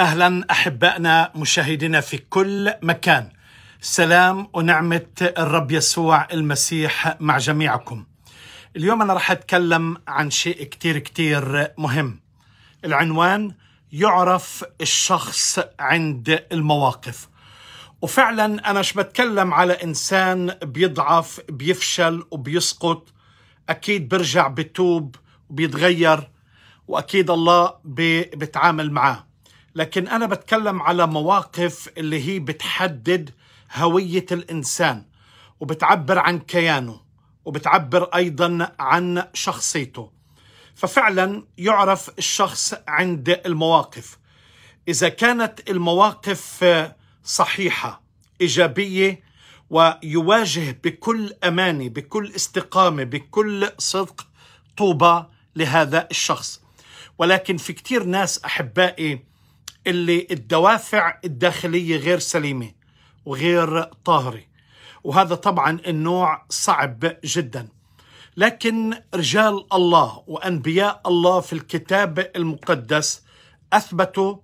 اهلا احبائنا مشاهدينا في كل مكان سلام ونعمه الرب يسوع المسيح مع جميعكم اليوم انا راح اتكلم عن شيء كتير كتير مهم العنوان يعرف الشخص عند المواقف وفعلا انا مش بتكلم على انسان بيضعف بيفشل وبيسقط اكيد برجع بتوب وبيتغير واكيد الله بيتعامل معاه لكن أنا بتكلم على مواقف اللي هي بتحدد هوية الإنسان وبتعبر عن كيانه وبتعبر أيضا عن شخصيته ففعلا يعرف الشخص عند المواقف إذا كانت المواقف صحيحة إيجابية ويواجه بكل أمانة بكل استقامة بكل صدق طوبى لهذا الشخص ولكن في كتير ناس أحبائي اللي الدوافع الداخلية غير سليمة وغير طاهرة وهذا طبعا النوع صعب جدا لكن رجال الله وأنبياء الله في الكتاب المقدس أثبتوا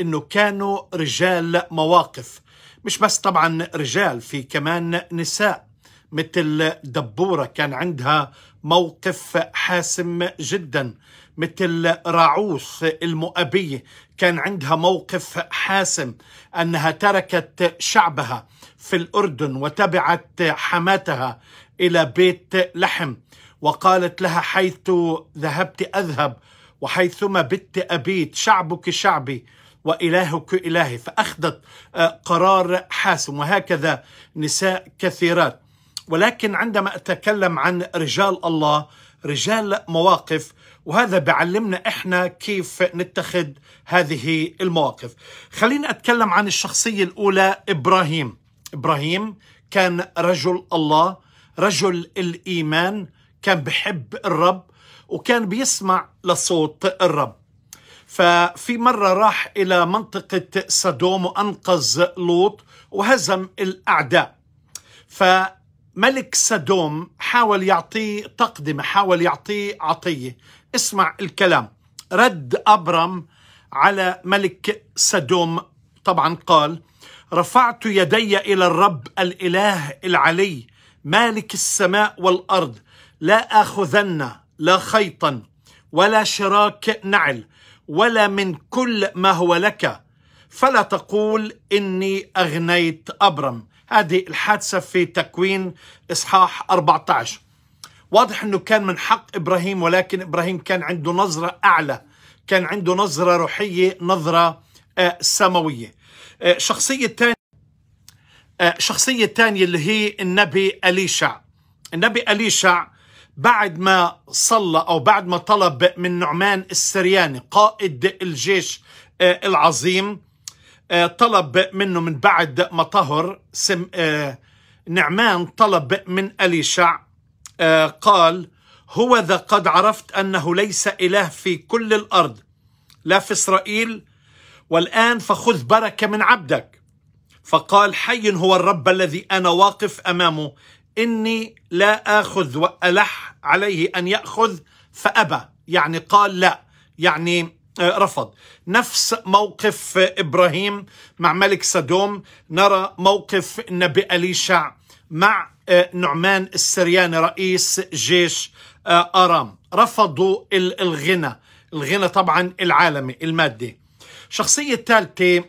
أنه كانوا رجال مواقف مش بس طبعا رجال في كمان نساء مثل دبورة كان عندها موقف حاسم جدا مثل راعوث المؤبية كان عندها موقف حاسم أنها تركت شعبها في الأردن وتبعت حماتها إلى بيت لحم وقالت لها حيث ذهبت أذهب وحيثما بت أبيت شعبك شعبي وإلهك إلهي فأخذت آه، قرار حاسم وهكذا نساء كثيرات ولكن عندما أتكلم عن رجال الله رجال مواقف وهذا بعلمنا احنا كيف نتخذ هذه المواقف خليني اتكلم عن الشخصيه الاولى ابراهيم ابراهيم كان رجل الله رجل الايمان كان بحب الرب وكان بيسمع لصوت الرب ففي مرة راح إلى منطقة سدوم وأنقذ لوط وهزم الأعداء فملك سدوم حاول يعطيه تقدمة حاول يعطيه عطية اسمع الكلام رد أبرم على ملك سدوم طبعا قال رفعت يدي إلى الرب الإله العلي مالك السماء والأرض لا آخذن لا خيطا ولا شراك نعل ولا من كل ما هو لك فلا تقول إني أغنيت أبرم هذه الحادثة في تكوين إصحاح 14 واضح أنه كان من حق إبراهيم ولكن إبراهيم كان عنده نظرة أعلى كان عنده نظرة روحية نظرة آه، سماوية آه، شخصية تانية آه، شخصية تانية اللي هي النبي أليشع النبي أليشع بعد ما صلى أو بعد ما طلب من نعمان السرياني قائد الجيش العظيم طلب منه من بعد ما طهر سم نعمان طلب من أليشع آه، قال هو ذا قد عرفت أنه ليس إله في كل الأرض لا في إسرائيل والآن فخذ بركة من عبدك فقال حي هو الرب الذي أنا واقف أمامه إني لا آخذ وألح عليه أن يأخذ فأبى يعني قال لا يعني آه، رفض نفس موقف إبراهيم مع ملك سدوم نرى موقف النبي أليشع مع آه، نعمان السرياني رئيس جيش آه، أرام رفضوا الغنى الغنى طبعا العالمي المادي الشخصية الثالثة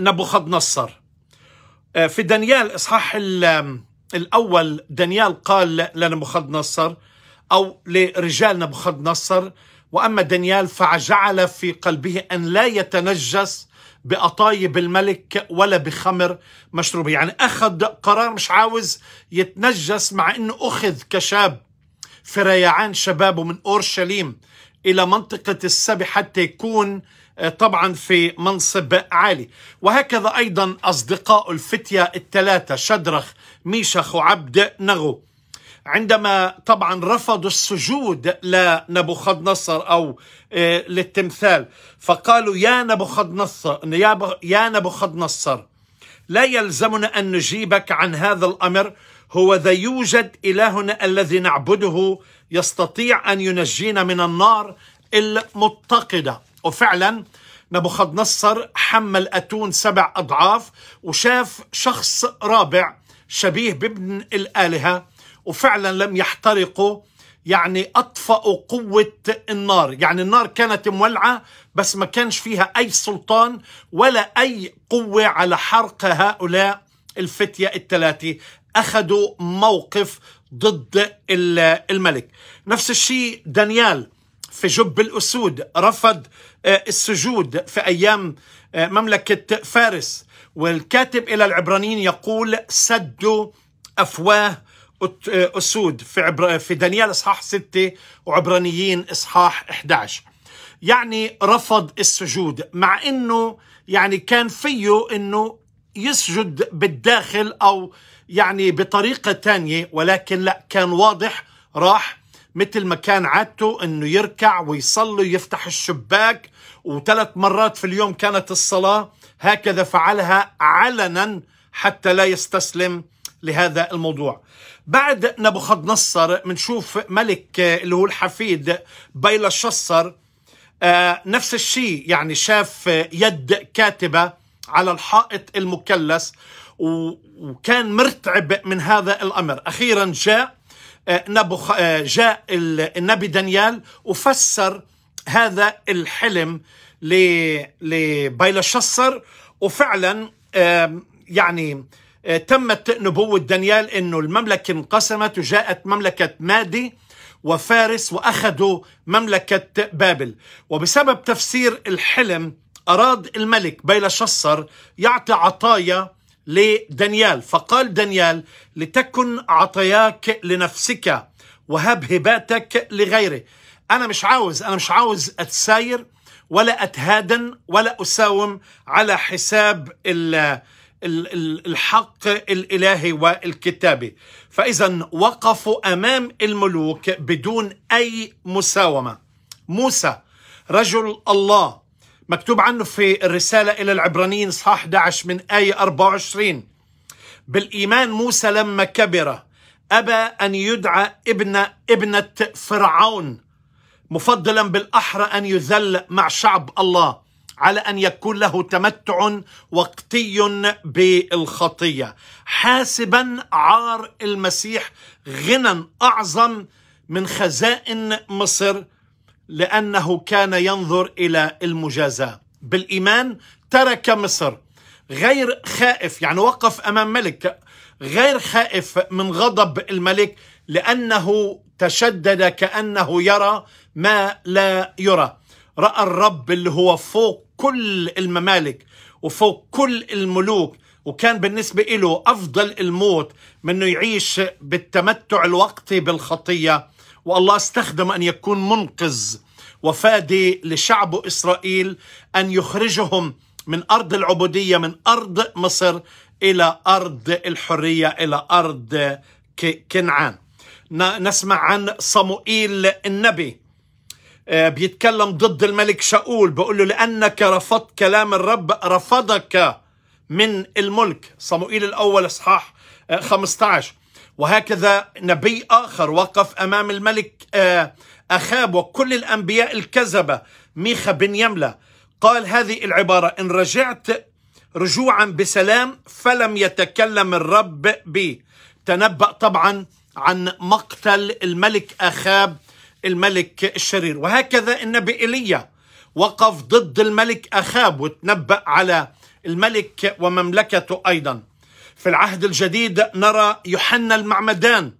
نبوخذ نصر آه، في دانيال إصحاح الأول دانيال قال لنبوخذ نصر أو لرجال نبوخذ نصر وأما دانيال فجعل في قلبه أن لا يتنجس بقطايب الملك ولا بخمر مشروبة يعني أخذ قرار مش عاوز يتنجس مع أنه أخذ كشاب في ريعان شبابه من أورشليم إلى منطقة السبي حتى يكون آه، طبعا في منصب عالي وهكذا أيضا أصدقاء الفتية الثلاثة شدرخ ميشخ وعبد نغو عندما طبعا رفضوا السجود لنبوخذ نصر او آه، للتمثال فقالوا يا نبوخذ نصر يا نبوخذ نصر لا يلزمنا ان نجيبك عن هذا الامر هو ذا يوجد الهنا الذي نعبده يستطيع ان ينجينا من النار المتقده وفعلا نبوخذ نصر حمل اتون سبع اضعاف وشاف شخص رابع شبيه بابن الالهه وفعلا لم يحترقوا يعني أطفأوا قوة النار يعني النار كانت مولعة بس ما كانش فيها أي سلطان ولا أي قوة على حرق هؤلاء الفتية الثلاثة أخذوا موقف ضد الملك نفس الشيء دانيال في جب الأسود رفض آه، السجود في أيام آه، مملكة فارس والكاتب إلى العبرانيين يقول سدوا أفواه آه، أسود في عبر في دانيال إصحاح 6 وعبرانيين إصحاح 11 يعني رفض السجود مع أنه يعني كان فيه أنه يسجد بالداخل أو يعني بطريقة تانية ولكن لا كان واضح راح مثل ما كان عادته أنه يركع ويصلي ويفتح الشباك وثلاث مرات في اليوم كانت الصلاة هكذا فعلها علنا حتى لا يستسلم لهذا الموضوع بعد نبوخذ نصر بنشوف ملك اللي هو الحفيد بيلا الشصر آه، نفس الشيء يعني شاف يد كاتبة على الحائط المكلس وكان مرتعب من هذا الأمر أخيرا جاء آه، نبخ آه، جاء النبي دانيال وفسر هذا الحلم لبيلشصر وفعلا يعني آه، تمت نبوة دانيال أنه المملكة انقسمت وجاءت مملكة مادي وفارس وأخذوا مملكة بابل وبسبب تفسير الحلم أراد الملك بيلشصر يعطي عطايا لدانيال فقال دانيال لتكن عطاياك لنفسك وهب هباتك لغيره أنا مش عاوز أنا مش عاوز أتساير ولا أتهادن ولا أساوم على حساب الحق الالهي والكتابي فاذا وقفوا امام الملوك بدون اي مساومه موسى رجل الله مكتوب عنه في الرساله الى العبرانيين صح 11 من ايه 24 بالايمان موسى لما كبر ابى ان يدعى ابن ابنه فرعون مفضلا بالاحرى ان يذل مع شعب الله على ان يكون له تمتع وقتي بالخطيه حاسبا عار المسيح غنى اعظم من خزائن مصر لانه كان ينظر الى المجازاه بالايمان ترك مصر غير خائف يعني وقف امام ملك غير خائف من غضب الملك لانه تشدد كانه يرى ما لا يرى راى الرب اللي هو فوق كل الممالك وفوق كل الملوك وكان بالنسبة له أفضل الموت من أنه يعيش بالتمتع الوقتي بالخطية والله استخدم أن يكون منقذ وفادي لشعبه إسرائيل أن يخرجهم من أرض العبودية من أرض مصر إلى أرض الحرية إلى أرض كنعان نسمع عن صموئيل النبي آه، بيتكلم ضد الملك شاول بقول له لأنك رفضت كلام الرب رفضك من الملك صموئيل الأول إصحاح 15 آه، وهكذا نبي آخر وقف أمام الملك آه، أخاب وكل الأنبياء الكذبة ميخا بن يملة قال هذه العبارة إن رجعت رجوعا بسلام فلم يتكلم الرب بي تنبأ طبعا عن مقتل الملك أخاب الملك الشرير وهكذا النبي ايليا وقف ضد الملك اخاب وتنبأ على الملك ومملكته ايضا في العهد الجديد نرى يوحنا المعمدان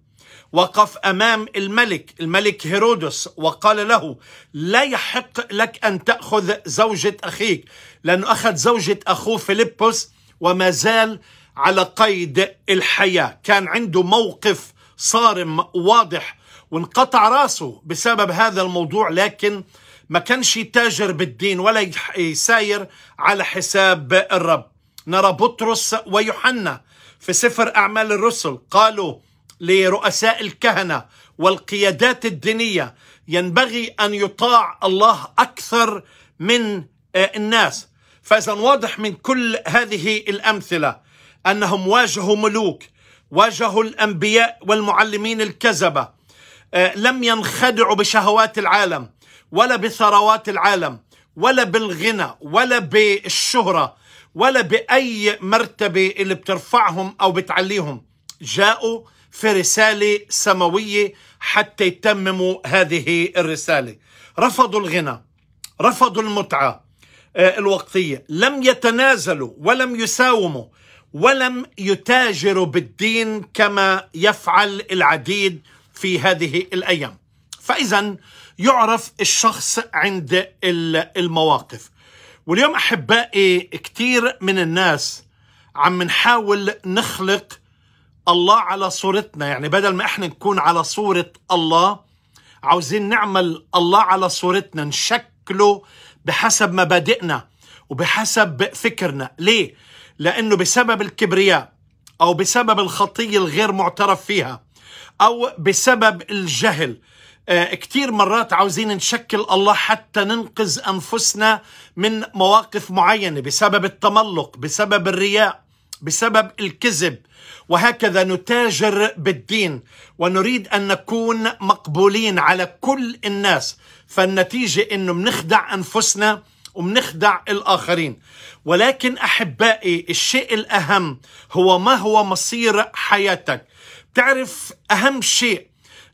وقف امام الملك الملك هيرودس وقال له لا يحق لك ان تاخذ زوجه اخيك لانه اخذ زوجه اخوه فيلبس وما زال على قيد الحياه كان عنده موقف صارم واضح وانقطع راسه بسبب هذا الموضوع لكن ما كانش يتاجر بالدين ولا يساير على حساب الرب نرى بطرس ويوحنا في سفر أعمال الرسل قالوا لرؤساء الكهنة والقيادات الدينية ينبغي أن يطاع الله أكثر من آه، الناس فإذا واضح من كل هذه الأمثلة أنهم واجهوا ملوك واجهوا الأنبياء والمعلمين الكذبة آه، لم ينخدعوا بشهوات العالم ولا بثروات العالم ولا بالغنى ولا بالشهرة ولا بأي مرتبة اللي بترفعهم أو بتعليهم جاءوا في رسالة سماوية حتى يتمموا هذه الرسالة رفضوا الغنى رفضوا المتعة آه، الوقتية لم يتنازلوا ولم يساوموا ولم يتاجروا بالدين كما يفعل العديد في هذه الايام فاذا يعرف الشخص عند المواقف واليوم احبائي كثير من الناس عم نحاول نخلق الله على صورتنا يعني بدل ما احنا نكون على صورة الله عاوزين نعمل الله على صورتنا نشكله بحسب مبادئنا وبحسب فكرنا ليه؟ لأنه بسبب الكبرياء أو بسبب الخطية الغير معترف فيها أو بسبب الجهل آه، كثير مرات عاوزين نشكل الله حتى ننقذ أنفسنا من مواقف معينة بسبب التملق بسبب الرياء بسبب الكذب وهكذا نتاجر بالدين ونريد أن نكون مقبولين على كل الناس فالنتيجة أنه بنخدع أنفسنا وبنخدع الآخرين ولكن أحبائي الشيء الأهم هو ما هو مصير حياتك تعرف أهم شيء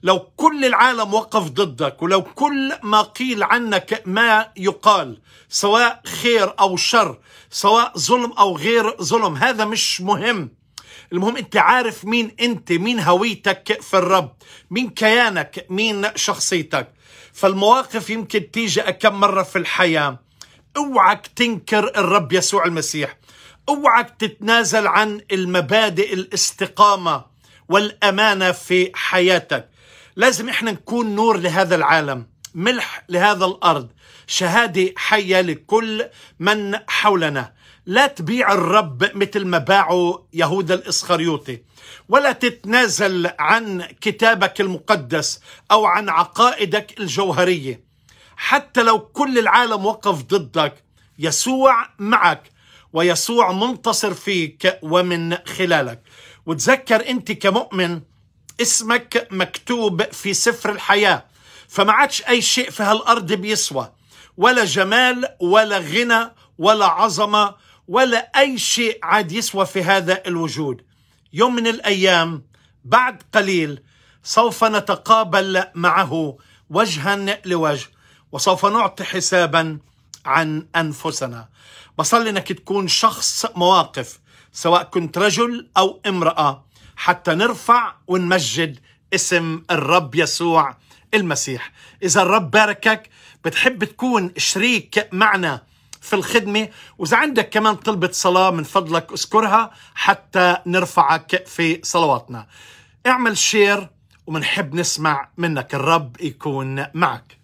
لو كل العالم وقف ضدك ولو كل ما قيل عنك ما يقال سواء خير أو شر سواء ظلم أو غير ظلم هذا مش مهم المهم انت عارف مين انت مين هويتك في الرب مين كيانك مين شخصيتك فالمواقف يمكن تيجي كم مرة في الحياة اوعك تنكر الرب يسوع المسيح اوعك تتنازل عن المبادئ الاستقامة والأمانة في حياتك لازم إحنا نكون نور لهذا العالم ملح لهذا الأرض شهادة حية لكل من حولنا لا تبيع الرب مثل ما باعه يهود الإسخريوطي ولا تتنازل عن كتابك المقدس أو عن عقائدك الجوهرية حتى لو كل العالم وقف ضدك يسوع معك ويسوع منتصر فيك ومن خلالك وتذكر انت كمؤمن اسمك مكتوب في سفر الحياه فما عادش اي شيء في هالارض بيسوى ولا جمال ولا غنى ولا عظمه ولا اي شيء عاد يسوى في هذا الوجود يوم من الايام بعد قليل سوف نتقابل معه وجها لوجه وسوف نعطي حسابا عن انفسنا بصلي انك تكون شخص مواقف سواء كنت رجل أو امرأة حتى نرفع ونمجد اسم الرب يسوع المسيح إذا الرب باركك بتحب تكون شريك معنا في الخدمة وإذا عندك كمان طلبة صلاة من فضلك اذكرها حتى نرفعك في صلواتنا اعمل شير ومنحب نسمع منك الرب يكون معك